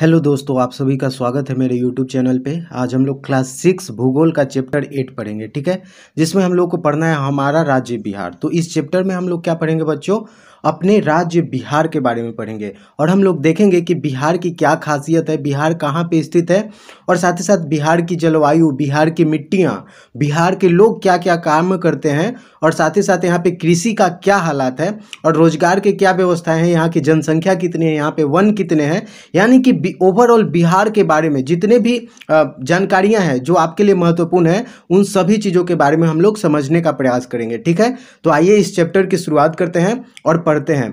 hello दोस्तों आप सभी का स्वागत है मेरे यूट्यूब चैनल पे आज हम लोग क्लास सिक्स भूगोल का चैप्टर एट पढ़ेंगे ठीक है जिसमें हम लोग को पढ़ना है हमारा राज्य बिहार तो इस चैप्टर में हम लोग क्या पढ़ेंगे बच्चों अपने राज्य बिहार के बारे में पढ़ेंगे और हम लोग देखेंगे कि बिहार की क्या खासियत है बिहार कहाँ पे स्थित है और साथ ही साथ बिहार की जलवायु बिहार की मिट्टियाँ बिहार के लोग क्या क्या काम करते हैं और साथ ही साथ यहाँ पे कृषि का क्या हालात है और रोजगार के क्या व्यवस्थाएँ हैं यहाँ की जनसंख्या कितनी है यहाँ पर वन कितने हैं यानी कि ओवरऑल बिहार के बारे में जितने भी जानकारियाँ हैं जो आपके लिए महत्वपूर्ण है उन सभी चीज़ों के बारे में हम लोग समझने का प्रयास करेंगे ठीक है तो आइए इस चैप्टर की शुरुआत करते हैं और पढ़ते हैं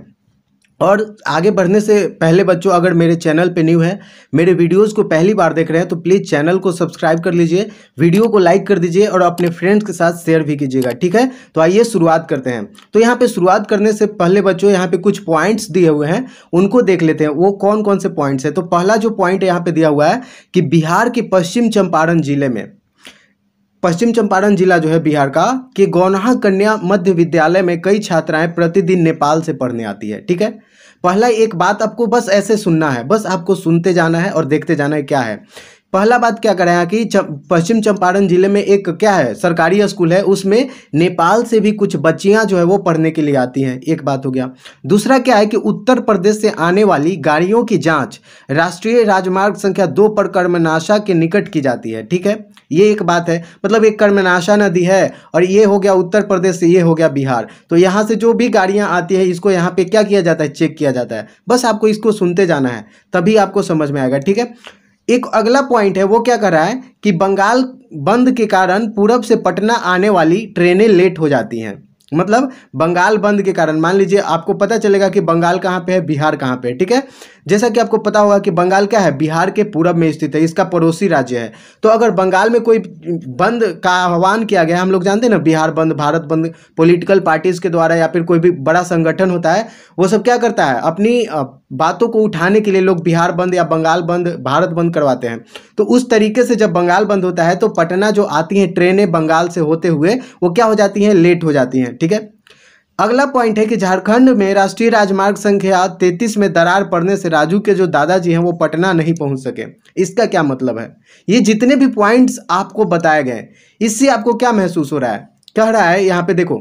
और आगे बढ़ने से पहले बच्चों अगर मेरे चैनल पे न्यू है मेरे वीडियोस को पहली बार देख रहे हैं तो प्लीज़ चैनल को सब्सक्राइब कर लीजिए वीडियो को लाइक कर दीजिए और अपने फ्रेंड्स के साथ शेयर भी कीजिएगा ठीक है तो आइए शुरुआत करते हैं तो यहाँ पे शुरुआत करने से पहले बच्चों यहाँ पे कुछ पॉइंट्स दिए हुए हैं उनको देख लेते हैं वो कौन कौन से पॉइंट्स हैं तो पहला जो पॉइंट यहाँ पर दिया हुआ है कि बिहार के पश्चिम चंपारण जिले में पश्चिम चंपारण जिला जो है बिहार का कि गौनाहा कन्या मध्य विद्यालय में कई छात्राएं प्रतिदिन नेपाल से पढ़ने आती है ठीक है पहला एक बात आपको बस ऐसे सुनना है बस आपको सुनते जाना है और देखते जाना है क्या है पहला बात क्या करें कि पश्चिम चंपारण जिले में एक क्या है सरकारी स्कूल है उसमें नेपाल से भी कुछ बच्चियां जो है वो पढ़ने के लिए आती हैं एक बात हो गया दूसरा क्या है कि उत्तर प्रदेश से आने वाली गाड़ियों की जांच राष्ट्रीय राजमार्ग संख्या दो पर कर्मनाशा के निकट की जाती है ठीक है ये एक बात है मतलब एक कर्मनाशा नदी है और ये हो गया उत्तर प्रदेश से ये हो गया बिहार तो यहाँ से जो भी गाड़ियाँ आती है इसको यहाँ पर क्या किया जाता है चेक किया जाता है बस आपको इसको सुनते जाना है तभी आपको समझ में आएगा ठीक है एक अगला पॉइंट है वो क्या कर रहा है कि बंगाल बंद के कारण पूरब से पटना आने वाली ट्रेनें लेट हो जाती हैं मतलब बंगाल बंद के कारण मान लीजिए आपको पता चलेगा कि बंगाल कहाँ पे है बिहार कहाँ पे है ठीक है जैसा कि आपको पता होगा कि बंगाल क्या है बिहार के पूरब में स्थित है इसका पड़ोसी राज्य है तो अगर बंगाल में कोई बंद का आह्वान किया गया हम लोग जानते हैं ना बिहार बंद भारत बंद पॉलिटिकल पार्टीज़ के द्वारा या फिर कोई भी बड़ा संगठन होता है वो सब क्या करता है अपनी बातों को उठाने के लिए लोग बिहार बंद या बंगाल बंद भारत बंद करवाते हैं तो उस तरीके से जब बंगाल बंद होता है तो पटना जो आती हैं ट्रेनें बंगाल से होते हुए वो क्या हो जाती हैं लेट हो जाती हैं ठीक है अगला पॉइंट है कि झारखंड में राष्ट्रीय राजमार्ग संख्या तैतीस में दरार पड़ने से राजू के जो दादाजी हैं वो पटना नहीं पहुंच सके इसका क्या मतलब है ये जितने भी पॉइंट्स आपको बताए गए इससे आपको क्या महसूस हो रहा है कह रहा है यहाँ पे देखो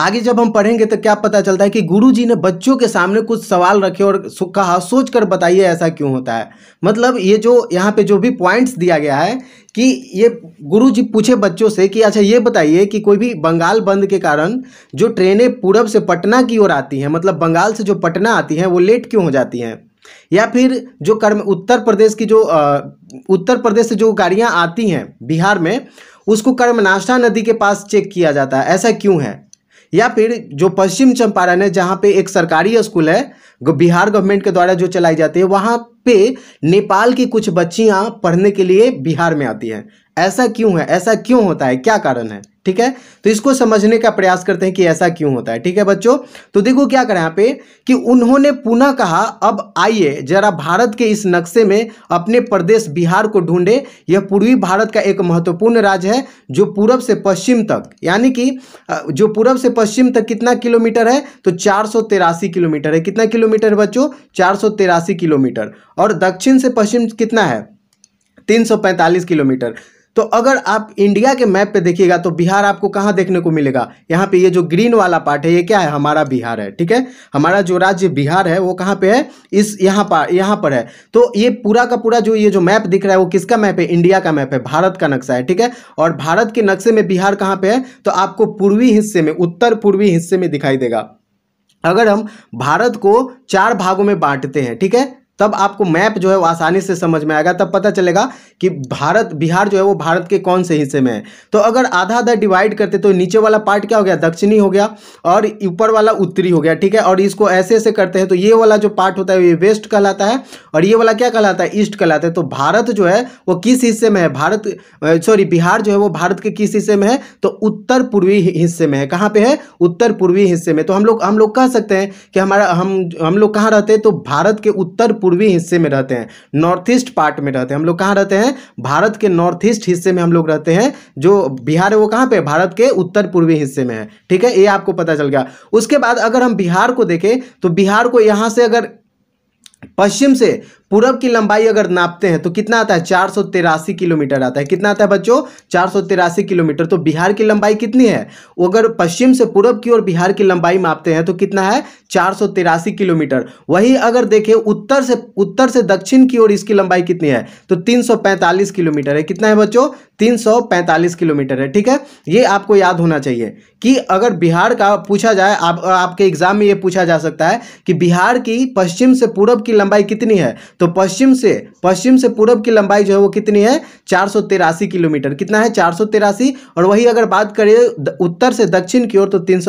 आगे जब हम पढ़ेंगे तो क्या पता चलता है कि गुरु जी ने बच्चों के सामने कुछ सवाल रखे और कहा सोच कर बताइए ऐसा क्यों होता है मतलब ये जो यहाँ पे जो भी पॉइंट्स दिया गया है कि ये गुरु जी पूछे बच्चों से कि अच्छा ये बताइए कि कोई भी बंगाल बंद के कारण जो ट्रेनें पूरब से पटना की ओर आती हैं मतलब बंगाल से जो पटना आती हैं वो लेट क्यों हो जाती हैं या फिर जो कर्म उत्तर प्रदेश की जो आ, उत्तर प्रदेश से जो गाड़ियाँ आती हैं बिहार में उसको कर्मनाशा नदी के पास चेक किया जाता है ऐसा क्यों है या फिर जो पश्चिम चंपारण है जहाँ पे एक सरकारी स्कूल है बिहार गवर्नमेंट के द्वारा जो चलाई जाती है वहाँ पे नेपाल की कुछ बच्चियाँ पढ़ने के लिए बिहार में आती हैं ऐसा क्यों है ऐसा क्यों होता है क्या कारण है ठीक है तो इसको समझने का प्रयास करते हैं कि ऐसा क्यों होता है ठीक है बच्चों तो देखो क्या करें यहां पे कि उन्होंने पुनः कहा अब आइए जरा भारत के इस नक्शे में अपने प्रदेश बिहार को ढूंढे यह पूर्वी भारत का एक महत्वपूर्ण राज्य है जो पूरब से पश्चिम तक यानी कि जो पूरब से पश्चिम तक कितना किलोमीटर है तो चार किलोमीटर है कितना किलोमीटर है बच्चों चार किलोमीटर और दक्षिण से पश्चिम कितना है 345 किलोमीटर तो अगर आप इंडिया के मैप पे देखिएगा तो बिहार आपको कहाँ देखने को मिलेगा यहाँ पे ये जो ग्रीन वाला पार्ट है ये क्या है हमारा बिहार है ठीक है हमारा जो राज्य बिहार है वो कहाँ पे है इस यहाँ पर यहाँ पर है तो ये पूरा का पूरा जो ये जो मैप दिख रहा है वो किसका मैप है इंडिया का मैप है भारत का नक्शा है ठीक है और भारत के नक्शे में बिहार कहाँ पर है तो आपको पूर्वी हिस्से में उत्तर पूर्वी हिस्से में दिखाई देगा अगर हम भारत को चार भागों में बांटते हैं ठीक है तब आपको मैप जो है वो आसानी से समझ में आएगा तब पता चलेगा कि भारत बिहार जो है वो भारत के कौन से हिस्से में है तो अगर आधा आधा डिवाइड करते तो नीचे वाला पार्ट क्या हो गया दक्षिणी हो गया और ऊपर वाला उत्तरी हो गया ठीक है और इसको ऐसे ऐसे करते हैं तो ये वाला जो पार्ट होता है ये वेस्ट कहलाता है और ये वाला क्या कहलाता है ईस्ट कहलाता है तो भारत जो है वो किस हिस्से में है भारत सॉरी बिहार जो है वो भारत के किस हिस्से में है तो उत्तर पूर्वी हिस्से में है कहाँ पर है उत्तर पूर्वी हिस्से में तो हम लोग हम लोग कह सकते हैं कि हमारा हम हम लोग कहाँ रहते हैं तो भारत के उत्तर पूर्वी हिस्से में रहते हैं नॉर्थ ईस्ट पार्ट में रहते हैं हम लोग कहाँ रहते हैं भारत के नॉर्थ ईस्ट हिस्से में हम लोग रहते हैं जो बिहार है वो कहाँ पे भारत के उत्तर पूर्वी हिस्से में है ठीक है ये आपको पता चल गया उसके बाद अगर हम बिहार को देखें तो बिहार को यहाँ से अगर पश्चिम से पूरब की लंबाई अगर नापते हैं तो कितना आता है चार सौ तिरासी किलोमीटर आता है कितना आता है बच्चों चार सौ तिरासी किलोमीटर तो बिहार की लंबाई कितनी है अगर पश्चिम से पूरब की ओर बिहार की लंबाई मापते हैं तो कितना है चार सौ तिरासी किलोमीटर वही अगर देखें उत्तर से उत्तर से दक्षिण की ओर इसकी लंबाई कितनी है तो तीन सौ पैंतालीस किलोमीटर है कितना है बच्चों तीन सौ पैंतालीस किलोमीटर है ठीक है ये आपको याद होना चाहिए कि अगर बिहार का पूछा जाए आप आपके एग्जाम में ये पूछा जा सकता है कि बिहार की पश्चिम से पूरब की लंबाई कितनी है तो पश्चिम से पश्चिम से पूर्व की लंबाई जो है वो कितनी है चार किलोमीटर कितना है चार और वही अगर बात करें उत्तर से दक्षिण की ओर तो तीन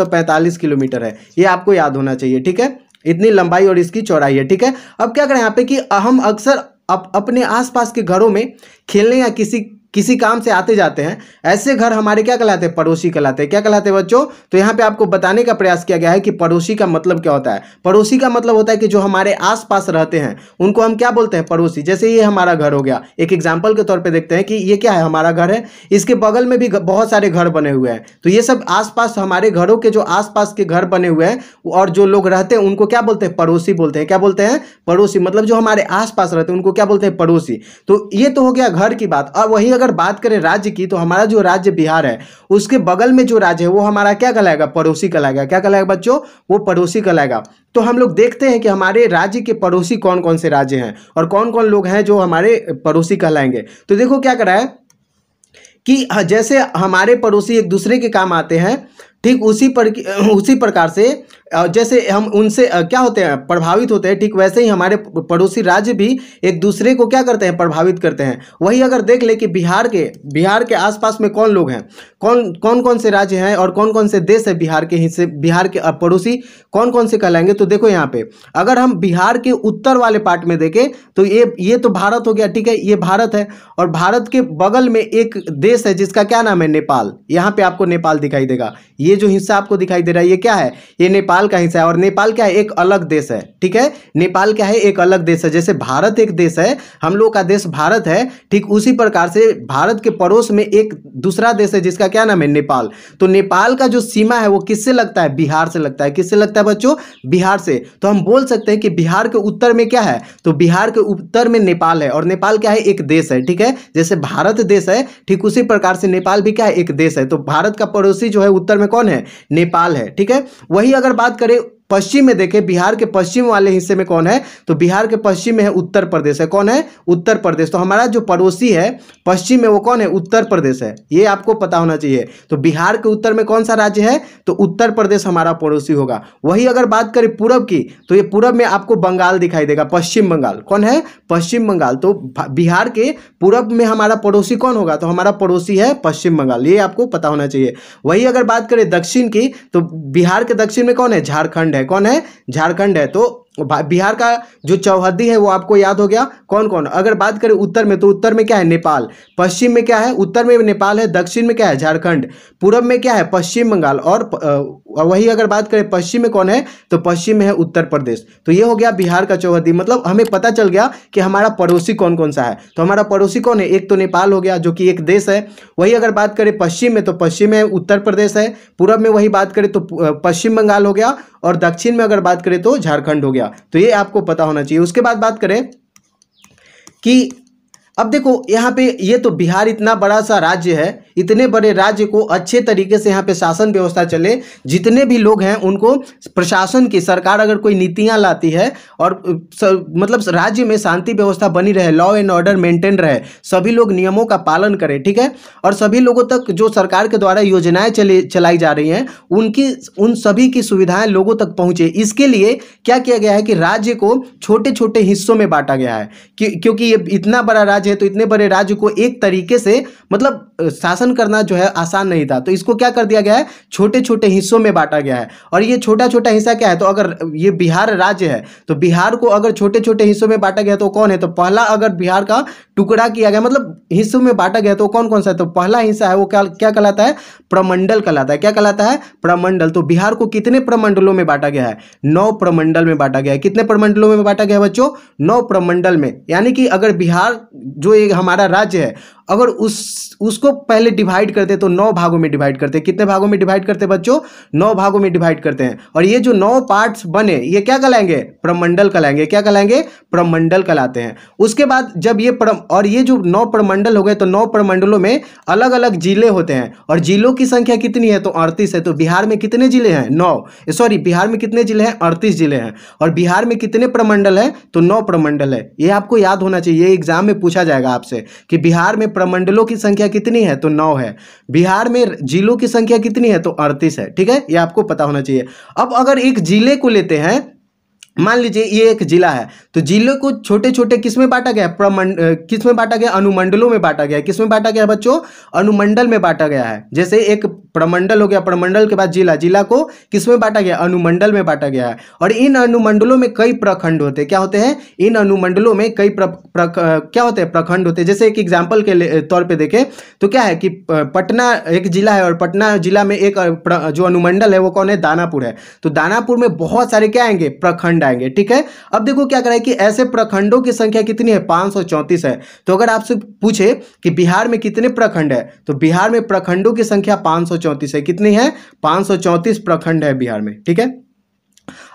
किलोमीटर है ये आपको याद होना चाहिए ठीक है इतनी लंबाई और इसकी चौड़ाई है ठीक है अब क्या करें यहाँ पे कि हम अक्सर अप, अपने आसपास के घरों में खेलने या किसी किसी काम से आते जाते हैं ऐसे घर हमारे क्या कहलाते हैं पड़ोसी कहलाते हैं क्या कहलाते हैं बच्चों तो यहाँ पे आपको बताने का प्रयास किया गया है कि पड़ोसी का मतलब क्या होता है पड़ोसी का मतलब होता है कि जो हमारे आसपास रहते हैं उनको हम क्या बोलते हैं पड़ोसी जैसे ये हमारा घर हो गया एक एग्जाम्पल के तौर पर देखते हैं कि ये क्या है हमारा घर है इसके बगल में भी बहुत सारे घर बने हुए हैं तो ये सब आस हमारे घरों के जो आस के घर बने हुए हैं और जो लोग रहते हैं उनको क्या बोलते हैं पड़ोसी बोलते हैं क्या बोलते हैं पड़ोसी मतलब जो हमारे आस रहते हैं उनको क्या बोलते हैं पड़ोसी तो ये तो हो गया घर की बात और वही अगर बात करें राज्य की तो हमारा जो राज्य बिहार है उसके बगल में जो राज्य है वो हमारा क्या कहलाएगा पड़ोसी कहलाएगा क्या कहलाएगा बच्चों वो पड़ोसी कहलाएगा तो हम लोग देखते हैं कि हमारे राज्य के पड़ोसी कौन कौन से राज्य हैं और कौन कौन लोग हैं जो हमारे पड़ोसी कहलाएंगे तो देखो क्या करा है कि हाँ, जैसे हमारे पड़ोसी एक दूसरे के काम आते हैं ठीक उसी पर उसी प्रकार से जैसे हम उनसे क्या होते हैं प्रभावित होते हैं ठीक वैसे ही हमारे पड़ोसी राज्य भी एक दूसरे को क्या करते हैं प्रभावित करते हैं वही अगर देख ले कि बिहार के बिहार के आसपास में कौन लोग हैं कौन कौन कौन से राज्य हैं और कौन कौन से देश है बिहार के हिस्से बिहार के पड़ोसी कौन कौन से कहलाएंगे तो देखो यहाँ पे अगर हम बिहार के उत्तर वाले पार्ट में देखें तो ये ये तो भारत हो गया ठीक है ये भारत है और भारत के बगल में एक देश है जिसका क्या नाम है नेपाल यहाँ पे आपको नेपाल दिखाई देगा ये जो हिस्सा आपको दिखाई दे रहा है ये क्या है ये नेपाल नेपाल का हिस्सा है और नेपाल क्या है एक अलग देश है ठीक है नेपाल क्या है एक अलग देश है जैसे भारत एक देश है हम लोग का देश भारत है ठीक उसी प्रकार से भारत के पड़ोस में एक दूसरा देश है जिसका क्या नाम है नेपाल तो नेपाल का जो सीमा है वो किससे लगता है बिहार से लगता है किससे लगता है बच्चों बिहार से तो हम बोल सकते हैं कि बिहार के उत्तर में क्या है तो बिहार के उत्तर में नेपाल है और नेपाल क्या है एक देश है ठीक है जैसे भारत देश है ठीक उसी प्रकार से नेपाल भी क्या है एक देश है तो भारत का पड़ोसी जो है उत्तर में कौन है नेपाल है ठीक है वही अगर बात बात करें पश्चिम में देखें बिहार के पश्चिम वाले हिस्से में कौन है तो बिहार के पश्चिम में है उत्तर प्रदेश है कौन है उत्तर प्रदेश तो हमारा जो पड़ोसी है पश्चिम में वो कौन है उत्तर प्रदेश है ये आपको पता होना चाहिए तो बिहार के उत्तर में कौन सा राज्य है तो उत्तर प्रदेश हमारा पड़ोसी होगा वही अगर बात करें पूरब की तो ये पूरब में आपको बंगाल दिखाई देगा पश्चिम बंगाल कौन है पश्चिम बंगाल तो बिहार के पूरब में हमारा पड़ोसी कौन होगा तो हमारा पड़ोसी है पश्चिम बंगाल ये आपको पता होना चाहिए वही अगर बात करें दक्षिण की तो बिहार के दक्षिण में कौन है झारखंड है कौन है झारखंड है तो बिहार का जो चौहद्दी है वो आपको याद हो गया कौन कौन अगर बात करें उत्तर में तो उत्तर में क्या है नेपाल पश्चिम में क्या है उत्तर में नेपाल है दक्षिण में क्या है झारखंड पूर्व में क्या है पश्चिम बंगाल और वही अगर बात करें पश्चिम में कौन है तो पश्चिम में है उत्तर प्रदेश तो ये हो गया बिहार का चौहद्दी मतलब हमें पता चल गया कि हमारा पड़ोसी कौन कौन सा है तो हमारा पड़ोसी कौन है एक तो नेपाल हो गया जो कि एक देश है वही अगर बात करें पश्चिम में तो पश्चिम में उत्तर प्रदेश है पूर्व में वही बात करें तो पश्चिम बंगाल हो गया और दक्षिण में अगर बात करें तो झारखंड हो गया होगा तो ये आपको पता होना चाहिए उसके बाद बात करें कि अब देखो यहाँ पे ये तो बिहार इतना बड़ा सा राज्य है इतने बड़े राज्य को अच्छे तरीके से यहाँ पे शासन व्यवस्था चले जितने भी लोग हैं उनको प्रशासन की सरकार अगर कोई नीतियाँ लाती है और सर, मतलब राज्य में शांति व्यवस्था बनी रहे लॉ एंड ऑर्डर मेंटेन रहे सभी लोग नियमों का पालन करें ठीक है और सभी लोगों तक जो सरकार के द्वारा योजनाएं चले चलाई जा रही हैं उनकी उन सभी की सुविधाएं लोगों तक पहुंचे इसके लिए क्या किया गया है कि राज्य को छोटे छोटे हिस्सों में बांटा गया है क्योंकि ये इतना बड़ा राज्य है तो इतने बड़े राज्य को एक तरीके से मतलब शासन परिवर्तन करना जो है आसान नहीं था तो इसको क्या कर दिया गया है छोटे छोटे हिस्सों में बांटा गया है और ये छोटा छोटा हिस्सा क्या है तो अगर ये बिहार राज्य है तो बिहार को अगर छोटे छोटे हिस्सों में बांटा गया तो कौन है तो पहला अगर बिहार का टुकड़ा किया गया मतलब हिस्सों में बांटा गया तो कौन कौन सा है तो पहला हिस्सा है वो क्या क्या कहलाता है प्रमंडल कहलाता है क्या कहलाता है प्रमंडल तो बिहार को कितने प्रमंडलों में बांटा गया है नौ प्रमंडल में बांटा गया है कितने प्रमंडलों में बांटा गया है बच्चों नौ प्रमंडल में यानी कि अगर बिहार जो एक हमारा राज्य है अगर उस उसको पहले डिवाइड करते तो नौ भागों में डिवाइड करते कितने भागों में डिवाइड करते बच्चों नौ भागों में डिवाइड करते हैं और ये जो नौ पार्ट्स बने ये क्या कहलाएंगे प्रमंडल कहलाएंगे क्या कहलाएंगे प्रमंडल कहलाते हैं उसके बाद जब ये परम और ये जो नौ प्रमंडल हो गए तो नौ प्रमंडलों में अलग अलग जिले होते हैं और जिलों की संख्या कितनी है तो अड़तीस है तो बिहार में कितने जिले हैं नौ सॉरी बिहार में कितने जिले हैं अड़तीस जिले हैं और बिहार में कितने प्रमंडल हैं तो नौ प्रमंडल है ये आपको याद होना चाहिए एग्जाम में पूछा जाएगा आपसे कि बिहार में प्रमंडलों की संख्या कितनी है तो नौ है बिहार में जिलों की संख्या कितनी है तो अड़तीस है ठीक है ये आपको पता होना चाहिए अब अगर एक जिले को लेते हैं मान लीजिए ये एक जिला है तो जिले को छोटे छोटे किसमें बांटा गया प्रमंड किसमें बांटा गया अनुमंडलों में बांटा गया किसमें बांटा गया बच्चों अनुमंडल में बांटा गया है जैसे एक प्रमंडल हो गया प्रमंडल के बाद जिला जिला को किसमें बांटा गया अनुमंडल में बांटा गया है और इन अनुमंडलों में कई प्रखंड होते क्या होते हैं इन अनुमंडलों में कई क्या होते हैं प्रखंड होते जैसे एक एग्जाम्पल के तौर पर देखें तो क्या है कि पटना एक जिला है और पटना जिला में एक जो अनुमंडल है वो कौन है दानापुर है तो दानापुर में बहुत सारे क्या आएंगे प्रखंड जाएंगे ठीक है अब देखो क्या करें कि ऐसे प्रखंडों की संख्या कितनी है पाँच है तो अगर आपसे पूछे कि बिहार में कितने प्रखंड है तो बिहार में प्रखंडों की संख्या पाँच है कितनी है पाँच प्रखंड है बिहार में ठीक है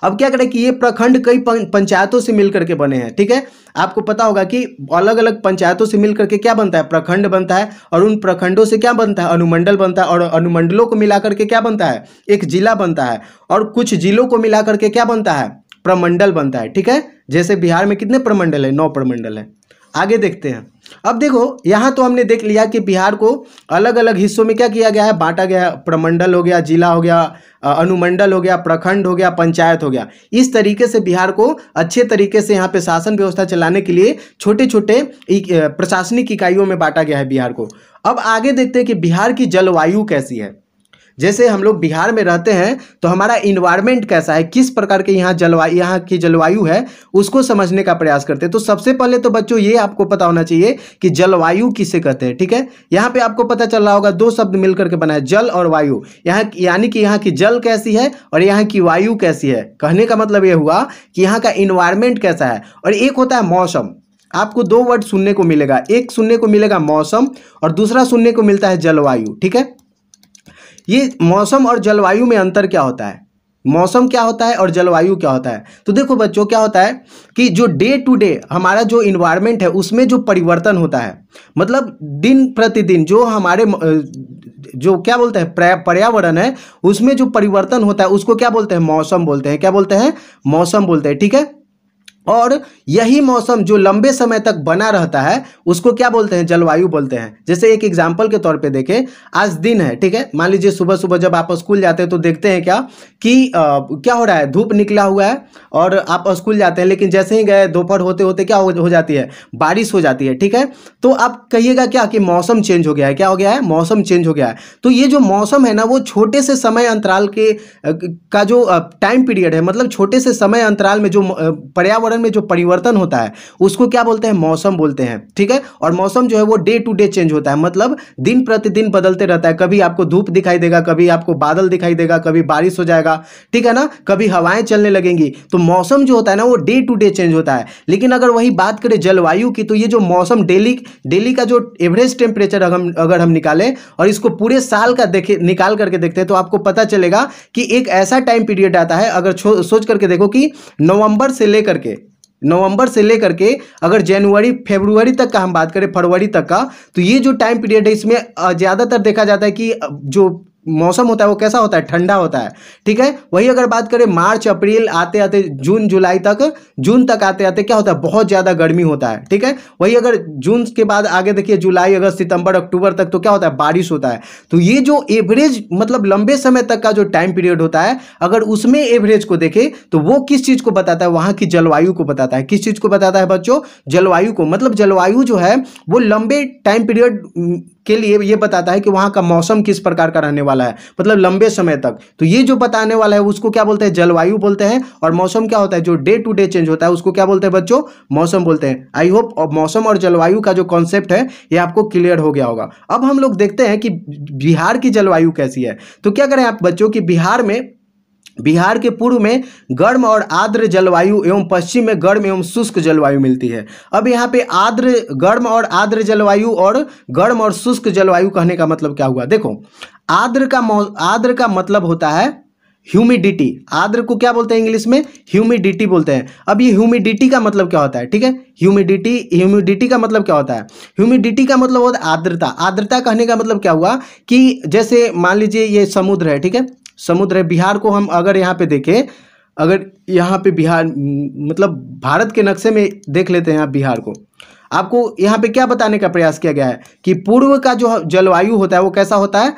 अब क्या करें कि ये प्रखंड कई पंचायतों से मिलकर के बने हैं ठीक है आपको पता होगा कि अलग अलग पंचायतों से मिलकर के क्या बनता है प्रखंड बनता है और उन प्रखंडों से क्या बनता है अनुमंडल बनता है और अनुमंडलों को मिलाकर के क्या बनता है एक जिला बनता है और कुछ जिलों को मिलाकर के क्या बनता है प्रमंडल बनता है ठीक है जैसे बिहार में कितने प्रमंडल है नौ प्रमंडल है आगे देखते हैं अब देखो यहाँ तो हमने देख लिया कि बिहार को अलग अलग हिस्सों में क्या किया गया है बांटा गया प्रमंडल हो गया जिला हो गया अनुमंडल हो गया प्रखंड हो गया पंचायत हो गया इस तरीके से बिहार को अच्छे तरीके से यहाँ पे शासन व्यवस्था चलाने के लिए छोटे छोटे प्रशासनिक इकाइयों में बांटा गया है बिहार को अब आगे देखते हैं कि बिहार की जलवायु कैसी है जैसे हम लोग बिहार में रहते हैं तो हमारा इन्वायरमेंट कैसा है किस प्रकार के यहाँ जलवायु यहाँ की जलवायु है उसको समझने का प्रयास करते हैं तो सबसे पहले तो बच्चों ये आपको पता होना चाहिए कि जलवायु किसे कहते हैं ठीक है यहाँ पे आपको पता चल रहा होगा दो शब्द मिलकर के बनाए जल और वायु यहाँ यानी कि यहाँ की जल कैसी है और यहाँ की वायु कैसी है कहने का मतलब यह हुआ कि यहाँ का इन्वायरमेंट कैसा है और एक होता है मौसम आपको दो वर्ड सुनने को मिलेगा एक सुनने को मिलेगा मौसम और दूसरा सुनने को मिलता है जलवायु ठीक है ये मौसम और जलवायु में अंतर क्या होता है मौसम क्या होता है और जलवायु क्या होता है तो देखो बच्चों क्या होता है कि जो डे टू डे हमारा जो इन्वायरमेंट है उसमें जो परिवर्तन होता है मतलब दिन प्रतिदिन जो हमारे जो क्या बोलते हैं पर्यावरण है उसमें जो परिवर्तन होता है उसको क्या बोलते हैं मौसम बोलते हैं क्या बोलते हैं मौसम बोलते हैं ठीक है और यही मौसम जो लंबे समय तक बना रहता है उसको क्या बोलते हैं जलवायु बोलते हैं जैसे एक एग्जाम्पल के तौर पे देखें आज दिन है ठीक है मान लीजिए सुबह सुबह जब आप स्कूल जाते हैं तो देखते हैं क्या कि आ, क्या हो रहा है धूप निकला हुआ है और आप स्कूल जाते हैं लेकिन जैसे ही गए दोपहर होते होते क्या हो, हो जाती है बारिश हो जाती है ठीक है तो आप कहिएगा क्या कि मौसम चेंज हो गया है क्या हो गया है मौसम चेंज हो गया है तो ये जो मौसम है ना वो छोटे से समय अंतराल के का जो टाइम पीरियड है मतलब छोटे से समय अंतराल में जो पर्यावरण में जो परिवर्तन होता है उसको क्या बोलते हैं मौसम बोलते हैं ठीक है और मौसम जो है वो डे टू डे चेंज होता है मतलब दिन प्रतिदिन बदलते रहता है कभी आपको धूप दिखाई देगा कभी आपको बादल दिखाई देगा कभी बारिश हो जाएगा होगा ठीक है ना कभी हवाएं चलने लगेंगी तो मौसम जो होता है ना वो डे टू डे चेंज होता है लेकिन अगर वही बात करें जलवायु की तो ये जो मौसम डेली डेली का जो एवरेज टेम्परेचर अगर अगर हम निकालें और इसको पूरे साल का देखे निकाल करके देखते हैं तो आपको पता चलेगा कि एक ऐसा टाइम पीरियड आता है अगर सोच करके देखो कि नवंबर से लेकर के नवंबर से लेकर के अगर जनवरी फेब्रुवरी तक का हम बात करें फरवरी तक का तो ये जो टाइम पीरियड है इसमें ज़्यादातर देखा जाता है कि जो मौसम होता है वो कैसा होता है ठंडा होता है ठीक है वही अगर बात करें मार्च अप्रैल आते आते जून जुलाई तक जून तक आते आते क्या होता है बहुत ज़्यादा गर्मी होता है ठीक है वही अगर जून के बाद आगे देखिए जुलाई अगस्त सितंबर अक्टूबर तक तो क्या होता है बारिश होता है तो ये जो एवरेज मतलब लंबे समय तक का जो टाइम पीरियड होता है अगर उसमें एवरेज को देखें तो वो किस चीज़ को बताता है वहाँ की जलवायु को बताता है किस चीज़ को बताता है बच्चों जलवायु को मतलब जलवायु जो है वो लंबे टाइम पीरियड के लिए ये बताता है कि वहाँ का मौसम किस प्रकार का रहने वाला है मतलब लंबे समय तक तो ये जो बताने वाला है उसको क्या बोलते हैं जलवायु बोलते हैं और मौसम क्या होता है जो डे टू डे चेंज होता है उसको क्या बोलते हैं बच्चों मौसम बोलते हैं आई होप मौसम और जलवायु का जो कॉन्सेप्ट है ये आपको क्लियर हो गया होगा अब हम लोग देखते हैं कि बिहार की जलवायु कैसी है तो क्या करें आप बच्चों की बिहार में बिहार के पूर्व में गर्म और आर्द्र जलवायु एवं पश्चिम में गर्म एवं शुष्क जलवायु मिलती है अब यहाँ पे आर्द्र गर्म और आर्द्र जलवायु और गर्म और शुष्क जलवायु कहने का मतलब क्या हुआ देखो आर्द्र का आर्द्र का मतलब होता है ह्यूमिडिटी आर्द्र को क्या बोलते हैं इंग्लिश में ह्यूमिडिटी बोलते हैं अब ये ह्यूमिडिटी का मतलब क्या होता है ठीक है ह्यूमिडिटी ह्यूमिडिटी का मतलब क्या होता है ह्यूमिडिटी का मतलब होता है आर्द्रता आर्द्रता कहने का मतलब क्या हुआ कि जैसे मान लीजिए ये समुद्र है ठीक है समुद्र है बिहार को हम अगर यहाँ पे देखें अगर यहाँ पे बिहार मतलब भारत के नक्शे में देख लेते हैं आप बिहार को आपको यहाँ पे क्या बताने का प्रयास किया गया है कि पूर्व का जो जलवायु होता है वो कैसा होता है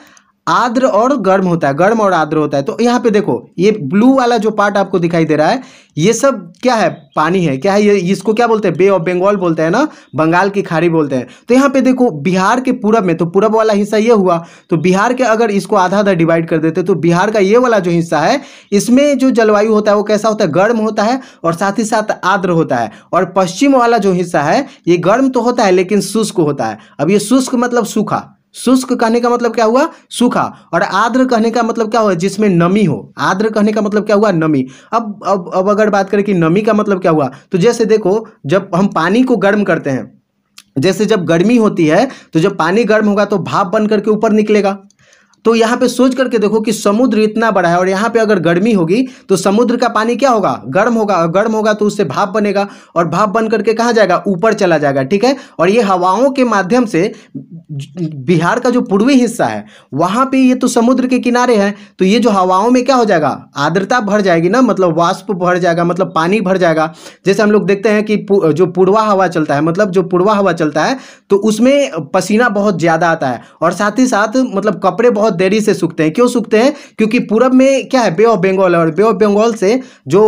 आद्र और गर्म होता है गर्म और आद्र होता है तो यहाँ पे देखो ये ब्लू वाला जो पार्ट आपको दिखाई दे रहा है ये सब क्या है पानी है क्या है ये इसको क्या बोलते हैं बे ऑफ बंगाल बोलते हैं ना बंगाल की खाड़ी बोलते हैं तो यहाँ पे देखो बिहार के पूरब में तो पूरब वाला हिस्सा ये हुआ तो बिहार के अगर इसको आधा आधा डिवाइड कर देते तो बिहार का ये वाला जो हिस्सा है इसमें जो जलवायु होता है वो कैसा होता है गर्म होता है और साथ ही साथ आर्द्र होता है और पश्चिम वाला जो हिस्सा है ये गर्म तो होता है लेकिन शुष्क होता है अब ये शुष्क मतलब सूखा शुष्क कहने का मतलब क्या हुआ सूखा और आद्र कहने का मतलब क्या हुआ जिसमें नमी हो आद्र कहने का मतलब क्या हुआ नमी अब अब अब अगर बात करें कि नमी का मतलब क्या हुआ तो जैसे देखो जब हम पानी को गर्म करते हैं जैसे जब गर्मी होती है तो जब पानी गर्म होगा तो भाप बन करके ऊपर निकलेगा तो यहाँ पे सोच करके देखो कि समुद्र इतना बड़ा है और यहाँ पे अगर गर्मी होगी तो समुद्र का पानी क्या होगा गर्म होगा और गर्म होगा तो उससे भाप बनेगा और भाप बन करके कहाँ जाएगा ऊपर चला जाएगा ठीक है और ये हवाओं के माध्यम से बिहार का जो पूर्वी हिस्सा है वहाँ पे ये तो समुद्र के किनारे हैं तो ये जो हवाओं में क्या हो जाएगा आर्द्रता भर जाएगी ना मतलब वाष्प भर जाएगा मतलब पानी भर जाएगा जैसे हम लोग देखते हैं कि जो पूर्वा हवा चलता है मतलब जो पूर्वा हवा चलता है तो उसमें पसीना बहुत ज़्यादा आता है और साथ ही साथ मतलब कपड़े बहुत देरी से सूखते हैं क्यों सूखते हैं क्योंकि पूरब में क्या है बे ऑफ बंगाल और बे ऑफ बंगाल से जो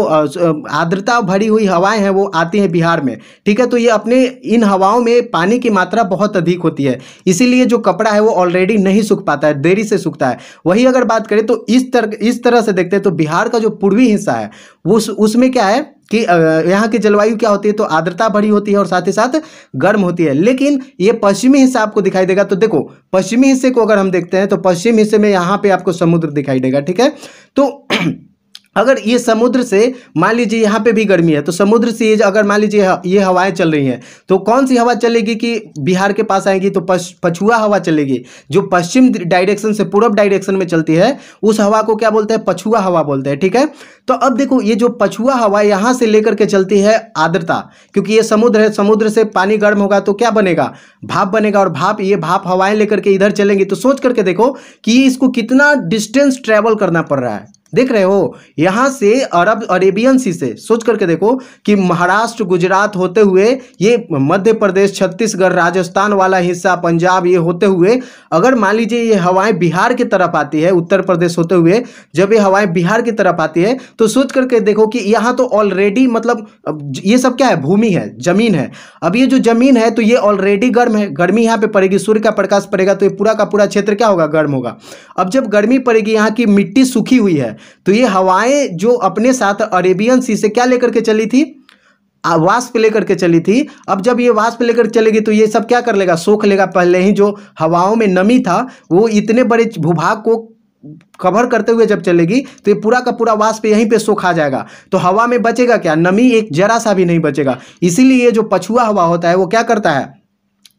आर्द्रता भरी हुई हवाएं हैं वो आती हैं बिहार में ठीक है तो ये अपने इन हवाओं में पानी की मात्रा बहुत अधिक होती है इसीलिए जो कपड़ा है वो ऑलरेडी नहीं सूख पाता है देरी से सूखता है वही अगर बात करें तो इस तरह इस तरह से देखते हैं तो बिहार का जो पूर्वी हिस्सा है उस उसमें क्या है कि यहाँ की जलवायु क्या होती है तो आर्द्रता बड़ी होती है और साथ ही साथ गर्म होती है लेकिन ये पश्चिमी हिस्सा आपको दिखाई देगा तो देखो पश्चिमी हिस्से को अगर हम देखते हैं तो पश्चिम हिस्से में यहाँ पे आपको समुद्र दिखाई देगा ठीक है तो अगर ये समुद्र से मान लीजिए यहाँ पे भी गर्मी है तो समुद्र से ये अगर मान लीजिए ये हवाएं चल रही हैं तो कौन सी हवा चलेगी कि बिहार के पास आएगी तो पछुआ हवा चलेगी जो पश्चिम डायरेक्शन से पूर्व डायरेक्शन में चलती है उस हवा को क्या बोलते हैं पछुआ हवा बोलते हैं ठीक है तो अब देखो ये जो पछुआ हवा यहाँ से लेकर के चलती है आर्द्रता क्योंकि ये समुद्र है समुद्र से पानी गर्म होगा तो क्या बनेगा भाप बनेगा और भाप ये भाप हवाएं लेकर के इधर चलेंगी तो सोच करके देखो कि इसको कितना डिस्टेंस ट्रेवल करना पड़ रहा है देख रहे हो यहाँ से अरब अरेबियन सी से सोच करके देखो कि महाराष्ट्र गुजरात होते हुए ये मध्य प्रदेश छत्तीसगढ़ राजस्थान वाला हिस्सा पंजाब ये होते हुए अगर मान लीजिए ये हवाएं बिहार की तरफ आती है उत्तर प्रदेश होते हुए जब ये हवाएं बिहार की तरफ आती है तो सोच करके देखो कि यहाँ तो ऑलरेडी मतलब ये सब क्या है भूमि है जमीन है अब ये जो जमीन है तो ये ऑलरेडी गर्म है गर्मी यहाँ पे पड़ेगी सूर्य का प्रकाश पड़ेगा तो ये पूरा का पूरा क्षेत्र क्या होगा गर्म होगा अब जब गर्मी पड़ेगी यहाँ की मिट्टी सूखी हुई है तो ये हवाएं जो अपने साथ अरेबियन सी से क्या लेकर के चली थी वाष्प लेकर के चली थी अब जब ये वास्प लेकर चलेगी तो ये सब क्या कर लेगा सोख लेगा पहले ही जो हवाओं में नमी था वो इतने बड़े भूभाग को कवर करते हुए जब चलेगी तो ये पूरा का पूरा वाष्प यहीं पे सोखा जाएगा तो हवा में बचेगा क्या नमी एक जरा सा भी नहीं बचेगा इसीलिए ये जो पछुआ हवा होता है वो क्या करता है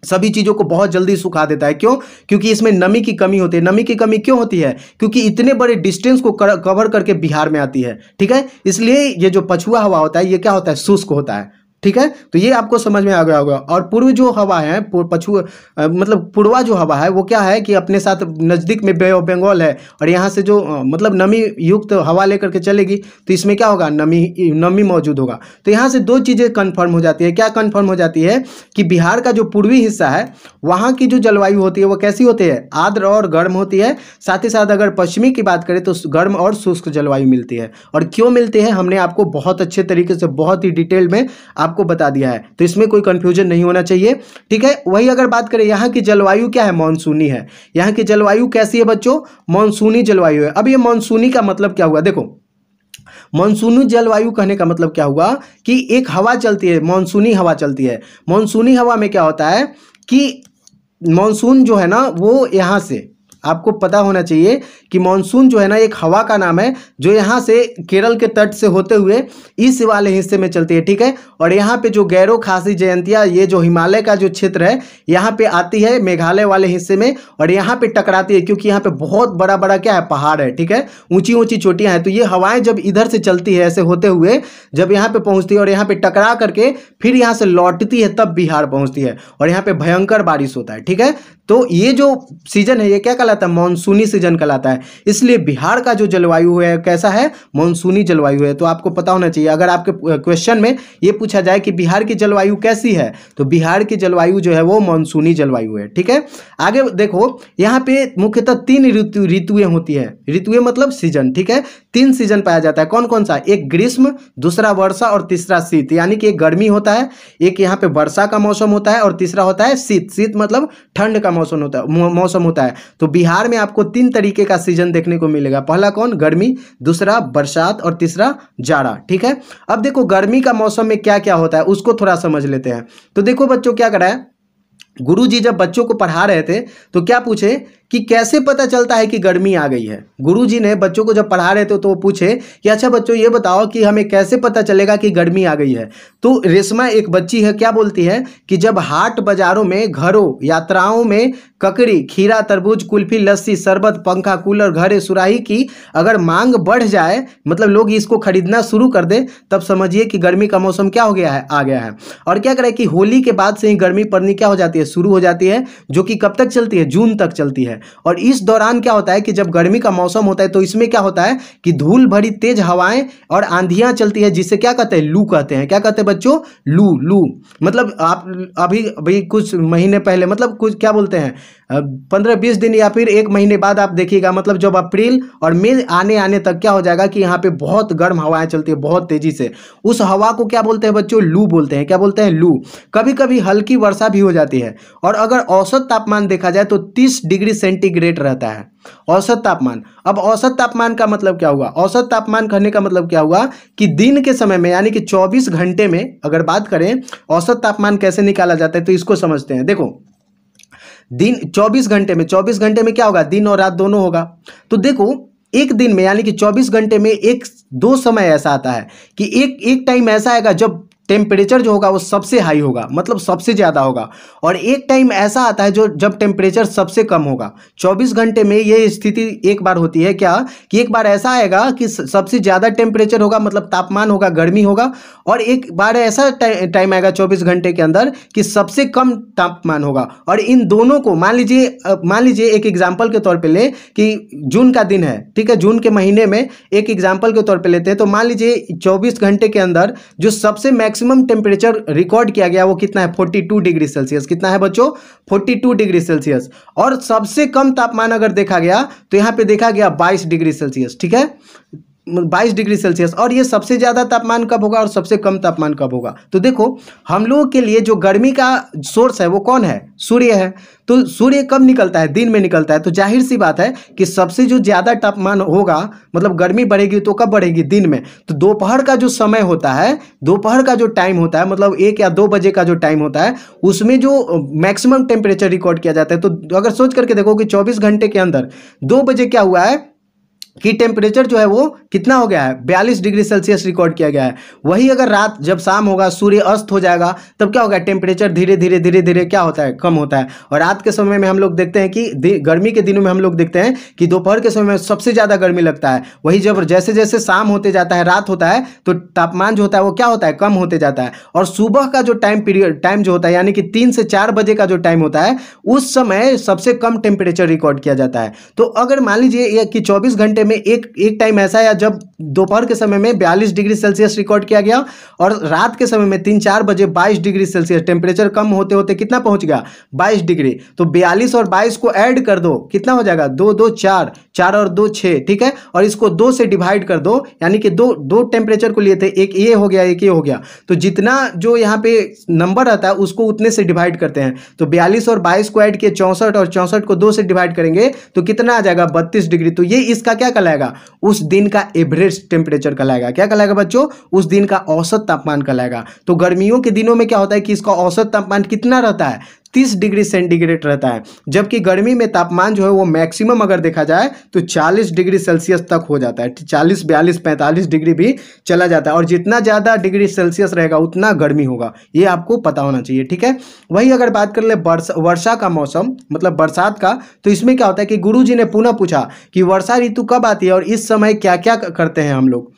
सभी चीज़ों को बहुत जल्दी सुखा देता है क्यों क्योंकि इसमें नमी की कमी होती है नमी की कमी क्यों होती है क्योंकि इतने बड़े डिस्टेंस को कर, कवर करके बिहार में आती है ठीक है इसलिए ये जो पछुआ हवा होता है ये क्या होता है शुष्क होता है ठीक है तो ये आपको समझ में आ गया होगा और पूर्व जो हवा है पछु मतलब पूर्वा जो हवा है वो क्या है कि अपने साथ नज़दीक में बे ऑफ बंगाल है और यहाँ से जो मतलब नमी युक्त हवा लेकर के चलेगी तो इसमें क्या होगा नमी नमी मौजूद होगा तो यहाँ से दो चीज़ें कन्फर्म हो जाती है क्या कन्फर्म हो जाती है कि बिहार का जो पूर्वी हिस्सा है वहाँ की जो जलवायु होती है वो कैसी होती है आर्द्र और गर्म होती है साथ ही साथ अगर पश्चिमी की बात करें तो गर्म और शुष्क जलवायु मिलती है और क्यों मिलती है हमने आपको बहुत अच्छे तरीके से बहुत ही डिटेल में आप आपको बता दिया है तो इसमें कोई कंफ्यूजन नहीं होना चाहिए ठीक है वही अगर बात करें यहाँ की जलवायु क्या है मानसूनी है यहाँ की जलवायु कैसी है बच्चों मानसूनी जलवायु है अब ये मानसूनी का मतलब क्या हुआ देखो मानसूनी जलवायु कहने का मतलब क्या हुआ कि एक हवा चलती है मानसूनी हवा चलती है मानसूनी हवा में क्या होता है कि मानसून जो है ना वो यहाँ से आपको पता होना चाहिए कि मानसून जो है ना एक हवा का नाम है जो यहाँ से केरल के तट से होते हुए इस वाले हिस्से में चलती है ठीक है और यहाँ पे जो गैरो खासी जयंतिया ये जो हिमालय का जो क्षेत्र है यहाँ पे आती है मेघालय वाले हिस्से में और यहाँ पे टकराती है क्योंकि यहाँ पे बहुत बड़ा बड़ा क्या है पहाड़ है ठीक है ऊंची ऊंची चोटियाँ हैं तो ये हवाएं जब इधर से चलती है ऐसे होते हुए जब यहाँ पे पहुँचती है और यहाँ पे टकरा करके फिर यहाँ से लौटती है तब बिहार पहुँचती है और यहाँ पे भयंकर बारिश होता है ठीक है तो ये जो सीजन है ये क्या कहला कहलाता है मानसूनी सीजन कहलाता है इसलिए बिहार का जो जलवायु है कैसा है मानसूनी जलवायु है तो आपको पता होना चाहिए अगर आपके क्वेश्चन में ये पूछा जाए कि बिहार की जलवायु कैसी है तो बिहार की जलवायु जो है वो मानसूनी जलवायु है ठीक है आगे देखो यहाँ पे मुख्यतः तीन ऋतु ऋतुएं होती है ऋतुएं मतलब सीजन ठीक है तीन सीजन पाया जाता है कौन कौन सा एक ग्रीष्म दूसरा वर्षा और तीसरा शीत यानी कि एक गर्मी होता है एक यहाँ पे वर्षा का मौसम होता है और तीसरा होता है शीत शीत मतलब ठंड का मौसम होता है मौसम होता है तो बिहार में आपको तीन तरीके का सीजन देखने को मिलेगा पहला कौन गर्मी दूसरा बरसात और तीसरा जाड़ा ठीक है अब देखो गर्मी का मौसम में क्या क्या होता है उसको थोड़ा समझ लेते हैं तो देखो बच्चों क्या है गुरु जी जब बच्चों को पढ़ा रहे थे तो क्या पूछे कि कैसे पता चलता है कि गर्मी आ गई है गुरुजी ने बच्चों को जब पढ़ा रहे थे तो वो पूछे कि अच्छा बच्चों ये बताओ कि हमें कैसे पता चलेगा कि गर्मी आ गई है तो रेशमा एक बच्ची है क्या बोलती है कि जब हाट बाजारों में घरों यात्राओं में ककड़ी खीरा तरबूज कुल्फी लस्सी शरबत पंखा कूलर घरे सुराही की अगर मांग बढ़ जाए मतलब लोग इसको खरीदना शुरू कर दें तब समझिए कि गर्मी का मौसम क्या हो गया है आ गया है और क्या करें कि होली के बाद से ही गर्मी पड़नी क्या हो जाती है शुरू हो जाती है जो कि कब तक चलती है जून तक चलती है और इस दौरान क्या होता है कि जब गर्मी का मौसम होता है तो इसमें क्या होता है कि धूल भरी तेज हवाएं और आंधियां चलती है जिसे क्या कहते हैं लू कहते हैं क्या कहते हैं बच्चों लू लू मतलब आप अभी अभी कुछ महीने पहले मतलब कुछ क्या बोलते हैं पंद्रह बीस दिन या फिर एक महीने बाद आप देखिएगा मतलब जब अप्रैल और मई आने आने तक क्या हो जाएगा कि यहाँ पे बहुत गर्म हवाएं चलती है बहुत तेजी से उस हवा को क्या बोलते हैं बच्चों लू बोलते हैं क्या बोलते हैं लू कभी कभी हल्की वर्षा भी हो जाती है और अगर औसत तापमान देखा जाए तो तीस डिग्री सेंटीग्रेड रहता है औसत तापमान अब औसत तापमान का मतलब क्या हुआ औसत तापमान कहने का मतलब क्या हुआ कि दिन के समय में यानी कि 24 घंटे में अगर बात करें औसत तापमान कैसे निकाला जाता है तो इसको समझते हैं देखो दिन 24 घंटे में 24 घंटे में क्या होगा दिन और रात दोनों होगा तो देखो एक दिन में यानी कि 24 घंटे में एक दो समय ऐसा आता है कि एक एक टाइम ऐसा आएगा जब टेम्परेचर जो होगा वो सबसे हाई होगा मतलब सबसे ज़्यादा होगा और एक टाइम ऐसा आता है जो जब टेम्परेचर सबसे कम होगा 24 घंटे में ये स्थिति एक बार होती है क्या कि एक बार ऐसा आएगा कि सबसे ज़्यादा टेम्परेचर होगा मतलब तापमान होगा गर्मी होगा और एक बार ऐसा टाइम आएगा चौबीस घंटे के अंदर कि सबसे कम तापमान होगा और इन दोनों को मान लीजिए मान लीजिए एक एग्जाम्पल के तौर पर ले कि जून का दिन है ठीक है जून के महीने में एक एग्जाम्पल के तौर पर लेते हैं तो मान लीजिए चौबीस घंटे के अंदर जो सबसे मैक्स मैक्सिमम टेम्परेचर रिकॉर्ड किया गया वो कितना है 42 डिग्री सेल्सियस कितना है बच्चों 42 डिग्री सेल्सियस और सबसे कम तापमान अगर देखा गया तो यहाँ पे देखा गया 22 डिग्री सेल्सियस ठीक है मतलब बाईस डिग्री सेल्सियस और ये सबसे ज़्यादा तापमान कब होगा और सबसे कम तापमान कब होगा तो देखो हम लोगों के लिए जो गर्मी का सोर्स है वो कौन है सूर्य है तो सूर्य कब निकलता है दिन में निकलता है तो जाहिर सी बात है कि सबसे जो ज़्यादा तापमान होगा मतलब गर्मी बढ़ेगी तो कब बढ़ेगी दिन में तो दोपहर का जो समय होता है दोपहर का जो टाइम होता है मतलब एक या दो बजे का जो टाइम होता है उसमें जो मैक्सिमम टेम्परेचर रिकॉर्ड किया जाता है तो अगर सोच करके देखो कि चौबीस घंटे के अंदर दो बजे क्या हुआ है की टेम्परेचर जो है वो कितना हो गया है बयालीस डिग्री सेल्सियस रिकॉर्ड किया गया है वही अगर रात जब शाम होगा सूर्य अस्त हो जाएगा तब क्या होगा टेम्परेचर धीरे धीरे धीरे धीरे क्या होता है कम होता है और रात के समय में हम लोग देखते हैं कि गर्मी के दिनों में हम लोग देखते हैं कि दोपहर के समय में सबसे ज़्यादा गर्मी लगता है वही जब जैसे जैसे शाम होते जाता है रात होता है तो तापमान जो होता है वो क्या होता है कम होते जाता है और सुबह का जो टाइम पीरियड टाइम जो होता है यानी कि तीन से चार बजे का जो टाइम होता है उस समय सबसे कम टेम्परेचर रिकॉर्ड किया जाता है तो अगर मान लीजिए कि चौबीस घंटे घंटे में एक एक टाइम ऐसा आया जब दोपहर के समय में बयालीस डिग्री सेल्सियस रिकॉर्ड किया गया और रात के समय में तीन चार बजे बाईस डिग्री सेल्सियस टेम्परेचर कम होते होते कितना पहुंच गया बाईस डिग्री तो बयालीस और बाईस को ऐड कर दो कितना हो जाएगा दो दो चार चार और दो छः ठीक है और इसको दो से डिवाइड कर दो यानी कि दो दो टेम्परेचर को लिए थे एक ये हो गया एक ये हो गया तो जितना जो यहाँ पे नंबर रहता है उसको उतने से डिवाइड करते हैं तो बयालीस और बाईस को ऐड किए चौंसठ और चौंसठ को दो से डिवाइड करेंगे तो कितना आ जाएगा बत्तीस डिग्री तो ये इसका क्या क्या कहलाएगा उस दिन का एवरेज टेम्परेचर कहलाएगा क्या कहलाएगा बच्चों उस दिन का औसत तापमान कहलाएगा तो गर्मियों के दिनों में क्या होता है कि इसका औसत तापमान कितना रहता है तीस डिग्री सेंटीग्रेड रहता है जबकि गर्मी में तापमान जो है वो मैक्सिमम अगर देखा जाए तो चालीस डिग्री सेल्सियस तक हो जाता है चालीस बयालीस पैंतालीस डिग्री भी चला जाता है और जितना ज़्यादा डिग्री सेल्सियस रहेगा उतना गर्मी होगा ये आपको पता होना चाहिए ठीक है वही अगर बात कर ले वर्षा का मौसम मतलब बरसात का तो इसमें क्या होता है कि गुरु जी ने पुनः पूछा कि वर्षा ऋतु कब आती है और इस समय क्या क्या करते हैं हम लोग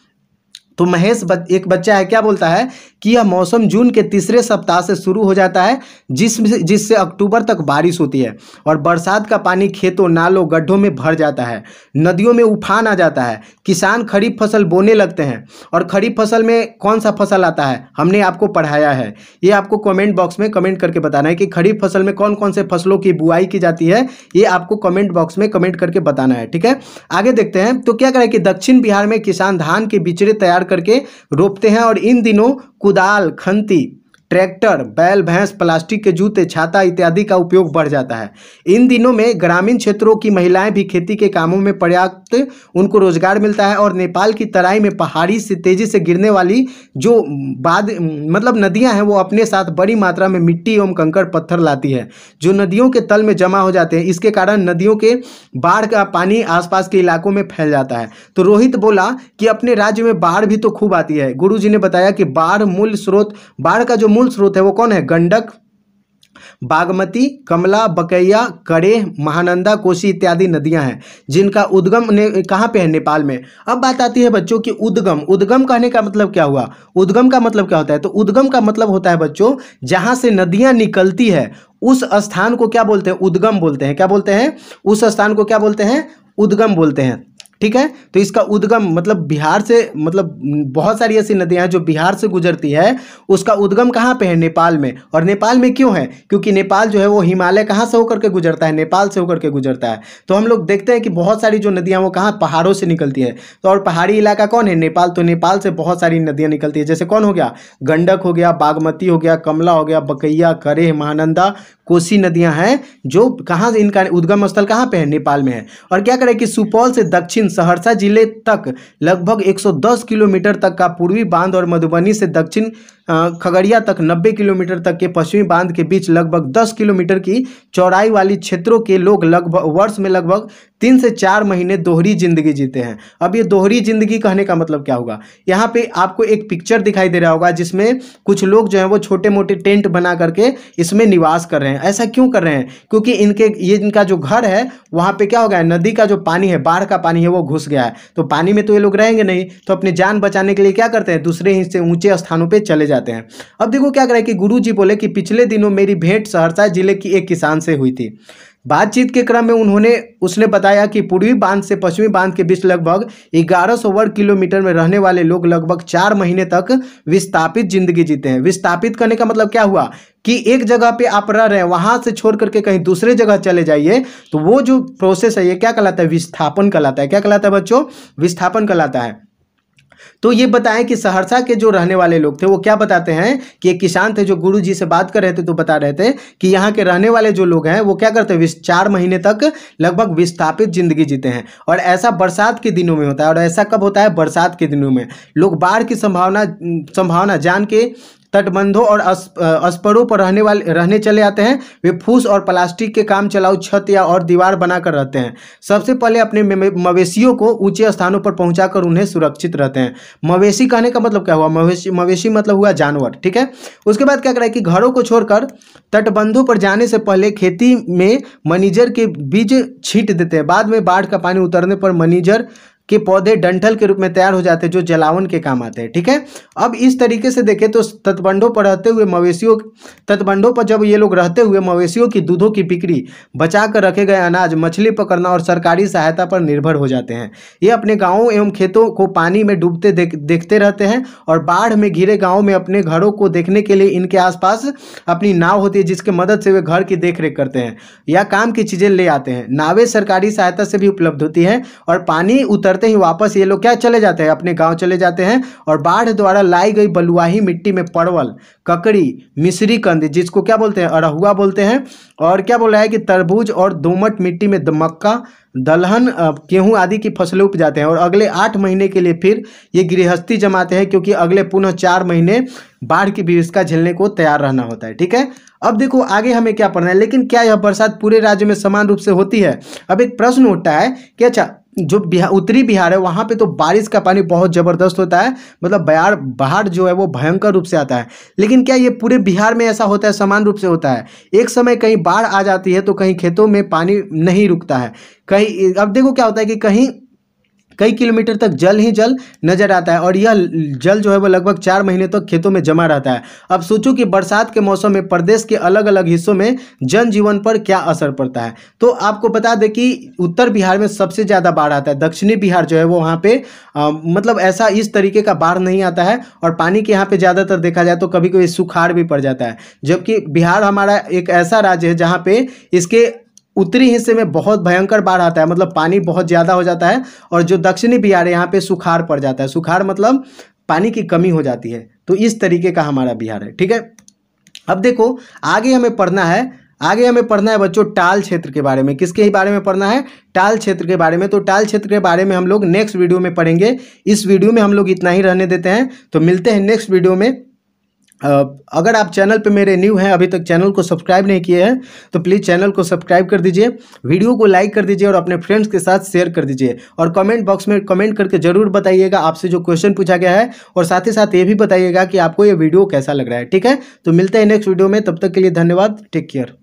तो महेश बच, एक बच्चा है क्या बोलता है कि यह मौसम जून के तीसरे सप्ताह से शुरू हो जाता है जिस जिससे अक्टूबर तक बारिश होती है और बरसात का पानी खेतों नालों गड्ढों में भर जाता है नदियों में उफान आ जाता है किसान खरीफ फसल बोने लगते हैं और खरीफ फसल में कौन सा फसल आता है हमने आपको पढ़ाया है ये आपको कमेंट बॉक्स में कमेंट करके बताना है कि खरीफ फसल में कौन कौन से फसलों की बुआई की जाती है ये आपको कमेंट बॉक्स में कमेंट करके बताना है ठीक है आगे देखते हैं तो क्या करें कि दक्षिण बिहार में किसान धान के बिचड़े तैयार करके रोपते हैं और इन दिनों कुदाल खंती ट्रैक्टर बैल भैंस प्लास्टिक के जूते छाता इत्यादि का उपयोग बढ़ जाता है इन दिनों में ग्रामीण क्षेत्रों की महिलाएं भी खेती के कामों में पर्याप्त उनको रोजगार मिलता है और नेपाल की तराई में पहाड़ी से तेजी से गिरने वाली जो बाद मतलब नदियां हैं वो अपने साथ बड़ी मात्रा में मिट्टी एवं कंकड़ पत्थर लाती है जो नदियों के तल में जमा हो जाते हैं इसके कारण नदियों के बाढ़ का पानी आसपास के इलाकों में फैल जाता है तो रोहित बोला कि अपने राज्य में बाढ़ भी तो खूब आती है गुरु ने बताया कि बाढ़ मूल स्रोत बाढ़ का जो मूल मूल स्रोत है वो कौन है गंडक बागमती कमला बकैया करे महानंदा कोसी इत्यादि नदियां हैं जिनका उद्गम ने कहाँ पे है नेपाल में अब बात आती है बच्चों की उद्गम उद्गम कहने का मतलब क्या हुआ उद्गम का मतलब क्या होता है तो उद्गम का मतलब होता है बच्चों जहां से नदियां निकलती है उस स्थान को क्या बोलते हैं उद्गम बोलते हैं क्या बोलते हैं उस स्थान को क्या बोलते हैं उद्गम बोलते हैं ठीक है तो इसका उद्गम मतलब बिहार से मतलब बहुत सारी ऐसी नदियां हैं जो बिहार से गुजरती है उसका उद्गम कहाँ पे है नेपाल में और नेपाल में क्यों है क्योंकि नेपाल जो है वो हिमालय कहाँ से होकर के गुजरता है नेपाल से होकर के गुजरता है तो हम लोग देखते हैं कि बहुत सारी जो नदियाँ वो कहाँ पहाड़ों से निकलती है तो और पहाड़ी इलाका कौन है नेपाल तो नेपाल से बहुत सारी नदियाँ निकलती है जैसे कौन हो गया गंडक हो गया बागमती हो गया कमला हो गया बकैया करेह महानंदा कोसी नदियाँ हैं जो कहाँ से इनका उद्गम स्थल कहाँ पे है नेपाल में है और क्या करें कि सुपौल से दक्षिण सहरसा जिले तक लगभग 110 किलोमीटर तक का पूर्वी बांध और मधुबनी से दक्षिण खगड़िया तक 90 किलोमीटर तक के पश्चिमी बांध के बीच लगभग 10 किलोमीटर की चौड़ाई वाली क्षेत्रों के लोग लगभग वर्ष में लगभग तीन से चार महीने दोहरी जिंदगी जीते हैं अब ये दोहरी जिंदगी कहने का मतलब क्या होगा यहाँ पे आपको एक पिक्चर दिखाई दे रहा होगा जिसमें कुछ लोग जो है वो छोटे मोटे टेंट बना करके इसमें निवास कर रहे हैं ऐसा क्यों कर रहे हैं क्योंकि इनके ये इनका जो घर है वहाँ पे क्या हो गया है नदी का जो पानी है बाढ़ का पानी है वो घुस गया है तो पानी में तो ये लोग रहेंगे नहीं तो अपनी जान बचाने के लिए क्या करते हैं दूसरे हिस्से ऊंचे स्थानों पर चले जाते हैं अब देखो क्या करें कि गुरु जी बोले कि पिछले दिनों मेरी भेंट सहरसा जिले की एक किसान से हुई थी बातचीत के क्रम में उन्होंने उसने बताया कि पूर्वी बांध से पश्चिमी बांध के बीच लगभग 1100 वर्ग किलोमीटर में रहने वाले लोग लगभग चार महीने तक विस्थापित जिंदगी जीते हैं विस्थापित करने का मतलब क्या हुआ कि एक जगह पे आप रह रहे हैं वहां से छोड़ करके कहीं दूसरे जगह चले जाइए तो वो जो प्रोसेस है ये क्या कहलाता है विस्थापन कहलाता है क्या कहलाता है बच्चों विस्थापन कहलाता है तो ये बताएं कि सहरसा के जो रहने वाले लोग थे वो क्या बताते हैं कि एक किसान थे जो गुरु जी से बात कर रहे थे तो बता रहे थे कि यहाँ के रहने वाले जो लोग हैं वो क्या करते हैं चार महीने तक लगभग विस्थापित जिंदगी जीते हैं और ऐसा बरसात के दिनों में होता है और ऐसा कब होता है बरसात के दिनों में लोग बाढ़ की संभावना संभावना जान के तटबंधों और अस्परों पर रहने वाले रहने चले आते हैं वे फूस और प्लास्टिक के काम चलाऊ छत या और दीवार बनाकर रहते हैं सबसे पहले अपने मवेशियों को ऊंचे स्थानों पर पहुंचाकर उन्हें सुरक्षित रहते हैं मवेशी कहने का मतलब क्या हुआ मवेशी मवेशी मतलब हुआ जानवर ठीक है उसके बाद क्या करा कि घरों को छोड़कर तटबंधों पर जाने से पहले खेती में मनीजर के बीज छीट देते हैं बाद में बाढ़ का पानी उतरने पर मनीजर के पौधे डंठल के रूप में तैयार हो जाते हैं जो जलावन के काम आते हैं ठीक है अब इस तरीके से देखें तो तटबंधों पर रहते हुए मवेशियों तटबंधों पर जब ये लोग रहते हुए मवेशियों की दूधों की बिक्री बचा कर रखे गए अनाज मछली पकड़ना और सरकारी सहायता पर निर्भर हो जाते हैं ये अपने गाँवों एवं खेतों को पानी में डूबते देख, देखते रहते हैं और बाढ़ में घिरे गाँव में अपने घरों को देखने के लिए इनके आसपास अपनी नाव होती है जिसके मदद से वे घर की देखरेख करते हैं या काम की चीज़ें ले आते हैं नावें सरकारी सहायता से भी उपलब्ध होती है और पानी उतर करते ही वापस ये लोग क्या चले जाते हैं अपने गांव चले जाते हैं और बाढ़ द्वारा लाई गई बलुआही मिट्टी में परवल ककड़ी मिश्री कंद जिसको क्या बोलते हैं अरहुआ बोलते हैं और क्या बोला है कि तरबूज और दोमट मिट्टी में मक्का दलहन गेहूं आदि की फसलें उपजाते हैं और अगले आठ महीने के लिए फिर ये गृहस्थी जमाते हैं क्योंकि अगले पुनः चार महीने बाढ़ की विभिषका झेलने को तैयार रहना होता है ठीक है अब देखो आगे हमें क्या पढ़ना है लेकिन क्या यह बरसात पूरे राज्य में समान रूप से होती है अब एक प्रश्न उठता है कि अच्छा जो बिहार उत्तरी बिहार है वहाँ पे तो बारिश का पानी बहुत ज़बरदस्त होता है मतलब बिहार बाहर जो है वो भयंकर रूप से आता है लेकिन क्या ये पूरे बिहार में ऐसा होता है समान रूप से होता है एक समय कहीं बाढ़ आ जाती है तो कहीं खेतों में पानी नहीं रुकता है कहीं अब देखो क्या होता है कि कहीं कई किलोमीटर तक जल ही जल नजर आता है और यह जल जो है वह लगभग चार महीने तक तो खेतों में जमा रहता है अब सोचो कि बरसात के मौसम में प्रदेश के अलग अलग हिस्सों में जनजीवन पर क्या असर पड़ता है तो आपको बता दें कि उत्तर बिहार में सबसे ज़्यादा बाढ़ आता है दक्षिणी बिहार जो है वो वहाँ पे आ, मतलब ऐसा इस तरीके का बाढ़ नहीं आता है और पानी के यहाँ पे ज़्यादातर देखा जाए तो कभी कभी सुखाड़ भी पड़ जाता है जबकि बिहार हमारा एक ऐसा राज्य है जहाँ पे इसके उत्तरी हिस्से में बहुत भयंकर बाढ़ आता है मतलब पानी बहुत ज़्यादा हो जाता है और जो दक्षिणी बिहार है यहाँ पे सुखाड़ पड़ जाता है सुखाड़ मतलब पानी की कमी हो जाती है तो इस तरीके का हमारा बिहार है ठीक है अब देखो आगे हमें पढ़ना है आगे हमें पढ़ना है बच्चों टाल क्षेत्र के बारे में किसके ही बारे में पढ़ना है टाल क्षेत्र के बारे में तो टाल क्षेत्र के बारे में हम लोग नेक्स्ट वीडियो में पढ़ेंगे इस वीडियो में हम लोग इतना ही रहने देते हैं तो मिलते हैं नेक्स्ट वीडियो में अगर आप चैनल पे मेरे न्यू हैं अभी तक चैनल को सब्सक्राइब नहीं किए हैं तो प्लीज़ चैनल को सब्सक्राइब कर दीजिए वीडियो को लाइक कर दीजिए और अपने फ्रेंड्स के साथ शेयर कर दीजिए और कमेंट बॉक्स में कमेंट करके ज़रूर बताइएगा आपसे जो क्वेश्चन पूछा गया है और साथ ही साथ ये भी बताइएगा कि आपको ये वीडियो कैसा लग रहा है ठीक है तो मिलते हैं नेक्स्ट वीडियो में तब तक के लिए धन्यवाद टेक केयर